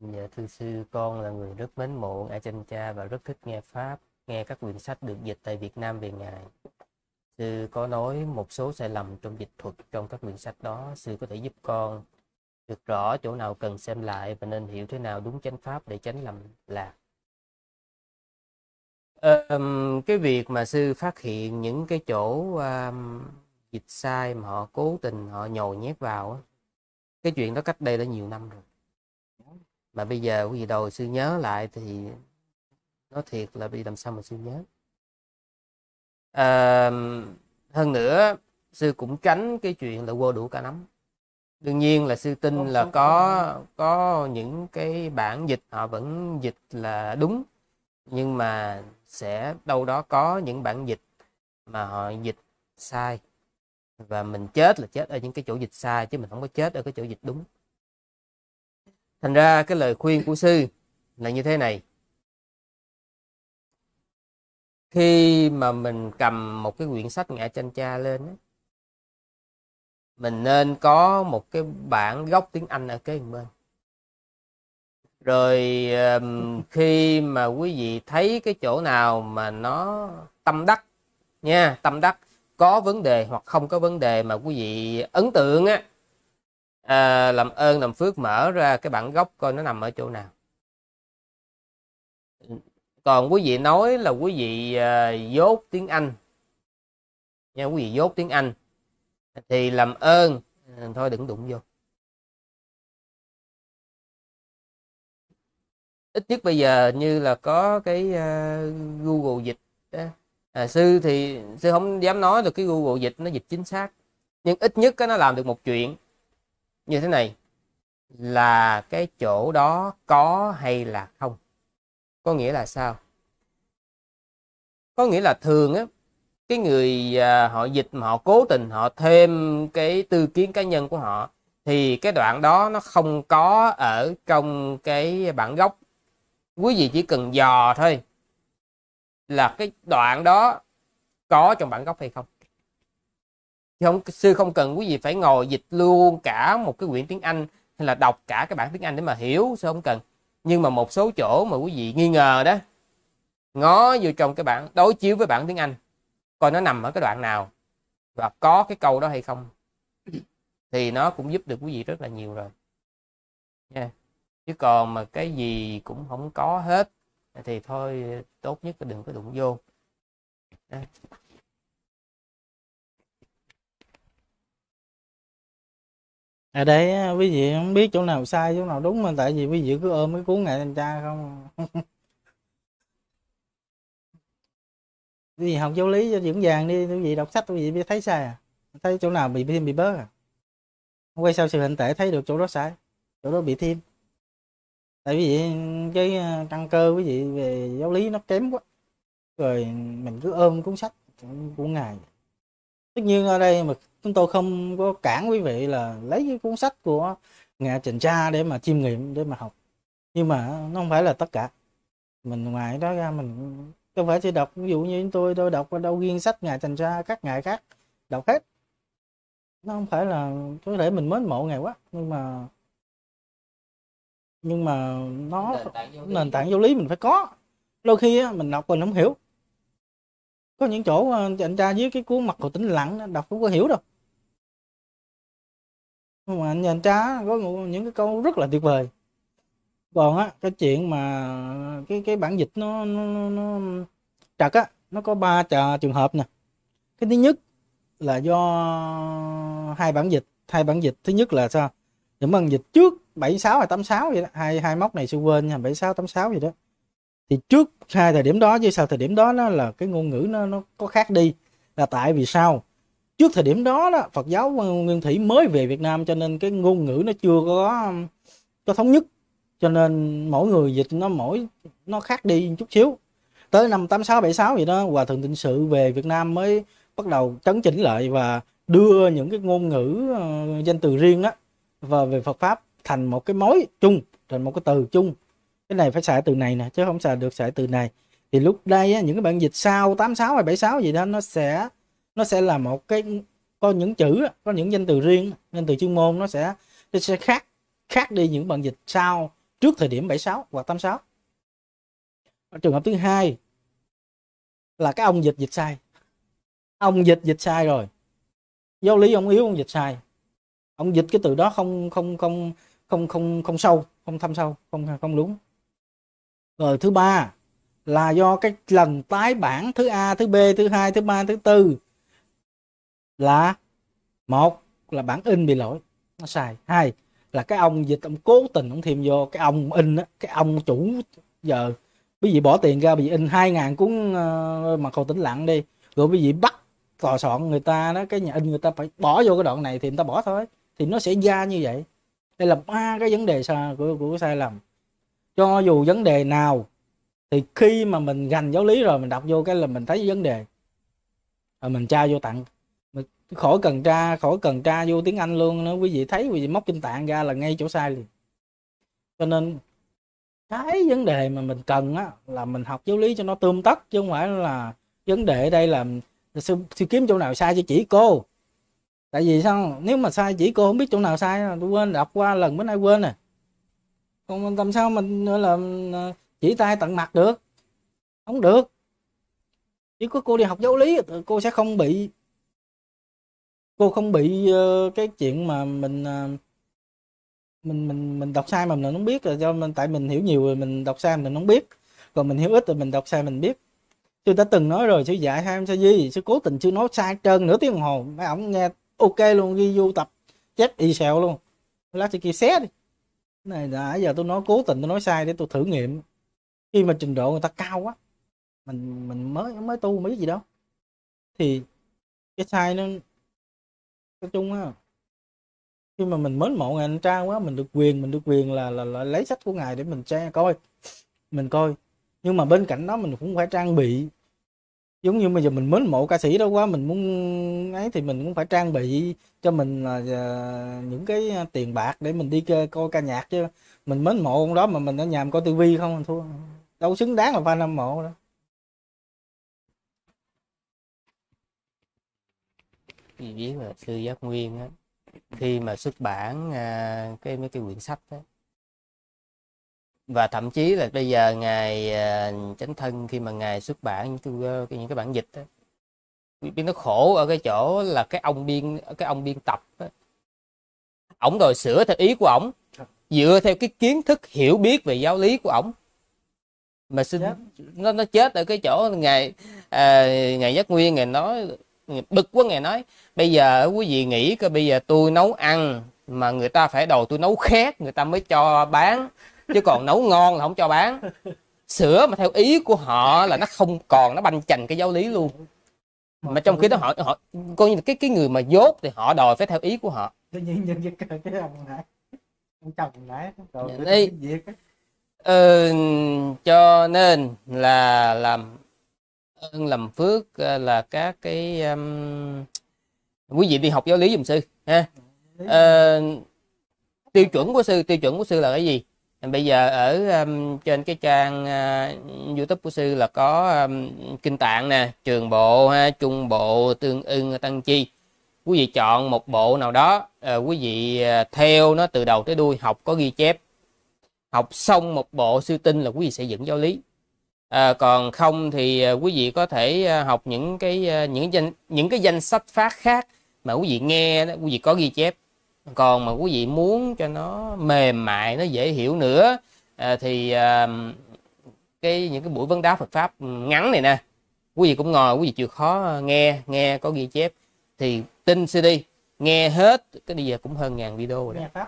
Dạ thưa sư, con là người rất mến mộ ngài chân cha và rất thích nghe pháp, nghe các quyển sách được dịch tại Việt Nam về ngài. Sư có nói một số sai lầm trong dịch thuật trong các quyển sách đó, sư có thể giúp con được rõ chỗ nào cần xem lại và nên hiểu thế nào đúng chánh pháp để tránh lầm lạc. Um, cái việc mà sư phát hiện những cái chỗ um, dịch sai mà họ cố tình họ nhồi nhét vào cái chuyện đó cách đây đã nhiều năm rồi mà bây giờ quý vị đầu sư nhớ lại thì nó thiệt là bị làm sao mà sư nhớ à, hơn nữa sư cũng tránh cái chuyện là vô đủ cả nắm đương nhiên là sư tin là có có những cái bản dịch họ vẫn dịch là đúng nhưng mà sẽ đâu đó có những bản dịch mà họ dịch sai và mình chết là chết ở những cái chỗ dịch sai chứ mình không có chết ở cái chỗ dịch đúng thành ra cái lời khuyên của sư là như thế này khi mà mình cầm một cái quyển sách ngã trên cha lên mình nên có một cái bản gốc tiếng anh ở cái bên rồi khi mà quý vị thấy cái chỗ nào mà nó tâm đắc nha tâm đắc có vấn đề hoặc không có vấn đề mà quý vị ấn tượng á à, làm ơn làm phước mở ra cái bản gốc coi nó nằm ở chỗ nào còn quý vị nói là quý vị à, dốt tiếng Anh nha quý vị dốt tiếng Anh thì làm ơn à, thôi đừng đụng vô ít nhất bây giờ như là có cái uh, Google dịch à, sư thì sư không dám nói được cái Google dịch nó dịch chính xác nhưng ít nhất cái nó làm được một chuyện như thế này là cái chỗ đó có hay là không có nghĩa là sao có nghĩa là thường á cái người à, họ dịch mà họ cố tình họ thêm cái tư kiến cá nhân của họ thì cái đoạn đó nó không có ở trong cái bản gốc quý vị chỉ cần dò thôi là cái đoạn đó có trong bản gốc hay không chứ không sư không cần quý vị phải ngồi dịch luôn cả một cái quyển tiếng Anh hay là đọc cả cái bản tiếng Anh để mà hiểu sư không cần nhưng mà một số chỗ mà quý vị nghi ngờ đó ngó vô trong cái bản đối chiếu với bản tiếng Anh coi nó nằm ở cái đoạn nào và có cái câu đó hay không thì nó cũng giúp được quý vị rất là nhiều rồi nha chứ còn mà cái gì cũng không có hết thì thôi tốt nhất là đừng có đụng vô Đây. à để quý vị không biết chỗ nào sai chỗ nào đúng mà tại vì quý vị cứ ôm cái cuốn ngày thành cha không à. quý vị học giáo lý cho vững vàng đi quý vị đọc sách quý vị thấy sai à thấy chỗ nào bị thêm bị bớt à quay sau sự hình thể thấy được chỗ đó sai chỗ đó bị thêm tại vì cái à, căn cơ quý vị về giáo lý nó kém quá rồi mình cứ ôm cuốn sách của ngài tất nhiên ở đây mà chúng tôi không có cản quý vị là lấy cái cuốn sách của nhà trình Tra để mà chiêm nghiệm để mà học nhưng mà nó không phải là tất cả mình ngoài đó ra mình không phải chỉ đọc ví dụ như tôi tôi đọc ở đâu riêng sách ngài thành Tra các ngài khác đọc hết nó không phải là có thể mình mến mộ ngày quá nhưng mà nhưng mà nó nền tảng vô lý, mình phải có đôi khi mình đọc mình không hiểu có những chỗ anh Tra với cái cuốn mặt hồ tĩnh lặng đọc không có hiểu đâu mà anh nhìn trá có những cái câu rất là tuyệt vời còn á cái chuyện mà cái cái bản dịch nó nó, nó, nó trật á nó có ba trường hợp nè cái thứ nhất là do hai bản dịch hai bản dịch thứ nhất là sao những bản dịch trước 76 hay 86 vậy đó hai hai mốc này sư quên nha 76 86 vậy đó thì trước hai thời điểm đó chứ sau thời điểm đó nó là cái ngôn ngữ nó nó có khác đi là tại vì sao trước thời điểm đó đó Phật giáo ờ, Nguyên Thủy mới về Việt Nam cho nên cái ngôn ngữ nó chưa có có thống nhất cho nên mỗi người dịch nó mỗi nó khác đi chút xíu tới năm 8676 vậy đó hòa thượng tịnh sự về Việt Nam mới bắt đầu chấn chỉnh lại và đưa những cái ngôn ngữ uh, danh từ riêng đó và về Phật pháp thành một cái mối chung thành một cái từ chung cái này phải xài từ này nè chứ không xài được xài từ này thì lúc đây á, những cái bản dịch sau 86 hay 76 gì đó nó sẽ nó sẽ là một cái có những chữ có những danh từ riêng danh từ chuyên môn nó sẽ nó sẽ khác khác đi những bản dịch sau trước thời điểm 76 hoặc 86 trường hợp thứ hai là cái ông dịch dịch sai ông dịch dịch sai rồi giáo lý ông yếu ông dịch sai ông dịch cái từ đó không không không không không không sâu không thâm sâu không không đúng rồi thứ ba là do cái lần tái bản thứ a thứ b thứ hai thứ ba thứ tư là một là bản in bị lỗi nó sai hai là cái ông dịch ông cố tình ông thêm vô cái ông in á cái ông chủ giờ quý vị bỏ tiền ra bị in hai ngàn cuốn ờ, mà cầu tính lặng đi rồi quý vị bắt tòa soạn người ta đó cái nhà in người ta phải bỏ vô cái đoạn này thì người ta bỏ thôi thì nó sẽ ra như vậy đây là ba cái vấn đề sai của, của sai lầm cho dù vấn đề nào thì khi mà mình gành giáo lý rồi mình đọc vô cái là mình thấy vấn đề rồi mình tra vô tặng khỏi cần tra khỏi cần tra vô tiếng anh luôn nữa quý vị thấy quý vị móc trên tạng ra là ngay chỗ sai liền cho nên cái vấn đề mà mình cần á là mình học giáo lý cho nó tươm tất chứ không phải là vấn đề ở đây là sư, sư kiếm chỗ nào sai cho chỉ cô tại vì sao nếu mà sai chỉ cô không biết chỗ nào sai tôi quên đọc qua lần bữa nay quên nè à. còn làm sao mình là à, chỉ tay tận mặt được không được chỉ có cô đi học giáo lý cô sẽ không bị cô không bị uh, cái chuyện mà mình uh, mình mình mình đọc sai mà mình không biết là do mình tại mình hiểu nhiều rồi mình đọc sai mình không biết còn mình hiểu ít rồi mình đọc sai mình biết tôi đã từng nói rồi sư dạy hai em sao gì sư cố tình chưa nói sai trơn nửa tiếng đồng hồ mấy ổng nghe ok luôn ghi du tập chép y sẹo luôn lát sư kia xé đi này đã giờ tôi nói cố tình tôi nói sai để tôi thử nghiệm khi mà trình độ người ta cao quá mình mình mới mới tu mấy gì đâu thì cái sai nó nói chung á khi mà mình mến mộ ngài anh trang quá mình được quyền mình được quyền là là, là lấy sách của ngài để mình che coi mình coi nhưng mà bên cạnh đó mình cũng phải trang bị giống như bây giờ mình mến mộ ca sĩ đó quá mình muốn ấy thì mình cũng phải trang bị cho mình là à, những cái à, tiền bạc để mình đi coi, ca nhạc chứ mình mến mộ ông đó mà mình ở nhà mình coi tivi không thua đâu xứng đáng là fan hâm mộ đâu thì viết là sư giác nguyên á khi mà xuất bản à, cái mấy cái quyển sách đó và thậm chí là bây giờ ngài à, chánh thân khi mà ngài xuất bản những cái, những cái bản dịch đó, biên nó khổ ở cái chỗ là cái ông biên cái ông biên tập đó. ổng rồi sửa theo ý của ổng dựa theo cái kiến thức hiểu biết về giáo lý của ổng mà xin nó nó chết ở cái chỗ ngày à, ngày giác nguyên ngày nói bực quá ngày nói bây giờ quý vị nghĩ coi bây giờ tôi nấu ăn mà người ta phải đầu tôi nấu khét người ta mới cho bán chứ còn nấu ngon là không cho bán sữa mà theo ý của họ là nó không còn nó banh chành cái giáo lý luôn mà trong khi đó họ họ coi như là cái cái người mà dốt thì họ đòi phải theo ý của họ tự nhiên dạ, ờ, cho nên là làm ơn làm phước ờ, là các cái um, quý vị đi học giáo lý dùm sư ha à, tiêu chuẩn của sư tiêu chuẩn của sư là cái gì bây giờ ở um, trên cái trang uh, youtube của sư là có um, kinh tạng nè trường bộ ha trung bộ tương ưng tăng chi quý vị chọn một bộ nào đó uh, quý vị uh, theo nó từ đầu tới đuôi học có ghi chép học xong một bộ sư tinh là quý vị sẽ dựng giáo lý à, còn không thì à, quý vị có thể à, học những cái à, những danh những cái danh sách phát khác mà quý vị nghe đó, quý vị có ghi chép còn mà quý vị muốn cho nó mềm mại nó dễ hiểu nữa à, thì à, cái những cái buổi vấn đáp Phật pháp ngắn này nè quý vị cũng ngồi quý vị chịu khó nghe nghe có ghi chép thì tin CD nghe hết cái bây giờ cũng hơn ngàn video rồi đó.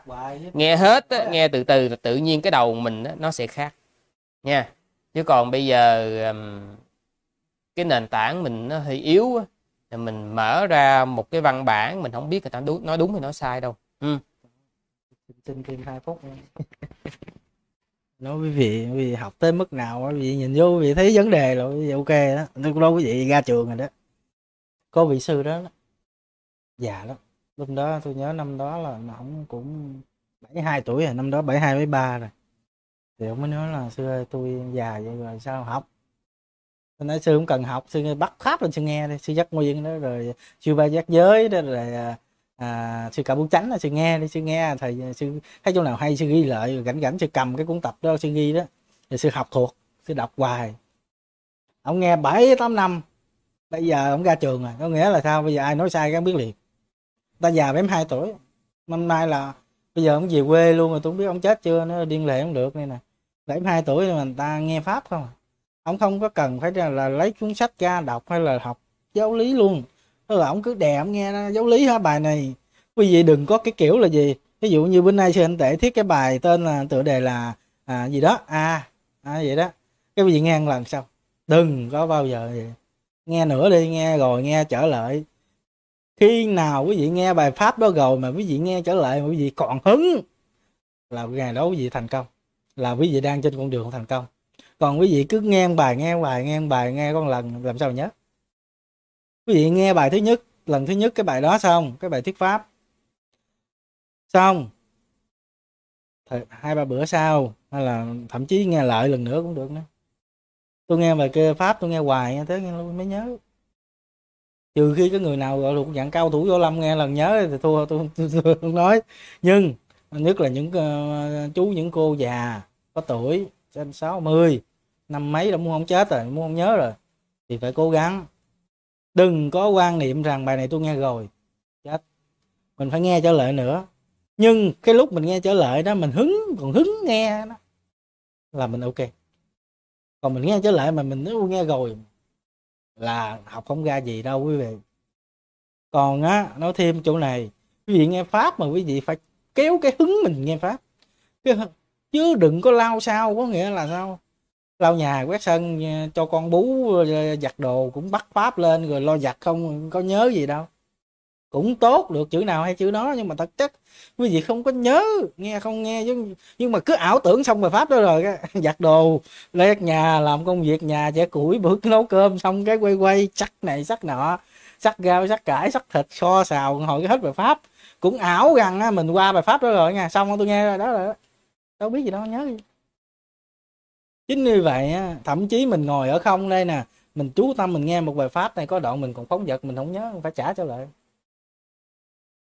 nghe, hết nghe từ từ tự nhiên cái đầu mình nó sẽ khác nha chứ còn bây giờ cái nền tảng mình nó hơi yếu thì mình mở ra một cái văn bản mình không biết người ta đúng, nói đúng hay nói sai đâu ừ. xin thêm hai phút nói quý vị quý vị học tới mức nào quý vị nhìn vô quý vị thấy vấn đề rồi quý vị ok đó lúc đó quý vị ra trường rồi đó có vị sư đó, đó. già lắm lúc đó tôi nhớ năm đó là nó cũng cũng 72 tuổi rồi năm đó 72 73 rồi thì ông mới nói là xưa tôi già vậy rồi sao học tôi nói sư không cần học sư bắt pháp lên sư nghe đi sư giác nguyên đó rồi sư ba giác giới đó rồi à, à sư cả bút chánh là sư nghe đi sư nghe thầy sư thấy chỗ nào hay sư ghi lại rồi rảnh rảnh sư cầm cái cuốn tập đó sư ghi đó rồi sư học thuộc sư đọc hoài ông nghe bảy tám năm bây giờ ông ra trường rồi có nghĩa là sao bây giờ ai nói sai cái biết liền ta già bém hai tuổi năm nay là bây giờ ông về quê luôn rồi tôi không biết ông chết chưa nó điên lệ không được đây nè 72 tuổi mà người ta nghe pháp không à? ông không có cần phải là lấy cuốn sách ra đọc hay là học giáo lý luôn tức là ông cứ đè ông nghe đó, giáo lý hả bài này quý vị đừng có cái kiểu là gì ví dụ như bữa nay sư anh tệ thiết cái bài tên là tựa đề là à, gì đó a à, à, vậy đó cái quý vị nghe lần sau đừng có bao giờ vậy nghe nữa đi nghe rồi nghe trở lại khi nào quý vị nghe bài pháp đó rồi mà quý vị nghe trở lại quý vị còn hứng là ngày đó quý vị thành công là quý vị đang trên con đường không thành công còn quý vị cứ nghe bài nghe bài nghe bài nghe con lần làm sao nhớ quý vị nghe bài thứ nhất lần thứ nhất cái bài đó xong cái bài thuyết pháp xong thời, hai ba bữa sau hay là thậm chí nghe lại lần nữa cũng được nữa tôi nghe bài kia pháp tôi nghe hoài nghe tới nghe luôn mới nhớ trừ khi cái người nào gọi thuộc dạng cao thủ vô lâm nghe lần nhớ thì thua tôi, tôi, tôi, tôi không nói nhưng nhất là những uh, chú những cô già có tuổi trên 60 năm mấy đã muốn không chết rồi muốn không nhớ rồi thì phải cố gắng đừng có quan niệm rằng bài này tôi nghe rồi chết mình phải nghe trở lại nữa nhưng cái lúc mình nghe trở lại đó mình hứng còn hứng nghe đó, là mình ok còn mình nghe trở lại mà mình nếu nghe rồi là học không ra gì đâu quý vị còn á nói thêm chỗ này quý vị nghe pháp mà quý vị phải kéo cái hứng mình nghe pháp cái chứ đừng có lao sao có nghĩa là sao lao nhà quét sân ờ, cho con bú ờ, giặt đồ cũng bắt pháp lên rồi lo giặt không có nhớ gì đâu cũng tốt được chữ nào hay chữ đó nhưng mà thật chất quý vị không có nhớ nghe không nghe chứ nhưng mà cứ ảo tưởng xong bài pháp đó rồi giặt đồ lét nhà làm công việc nhà trẻ củi bữa nấu cơm xong cái quay quay sắc này sắc nọ sắc rau sắc cải sắc thịt kho xào hồi cái hết bài pháp cũng ảo rằng mình qua bài pháp đó rồi nha xong không tôi nghe rồi đó rồi đó đâu biết gì đâu nhớ gì. chính như vậy thậm chí mình ngồi ở không đây nè mình chú tâm mình nghe một bài pháp này có đoạn mình còn phóng vật mình không nhớ phải trả cho lại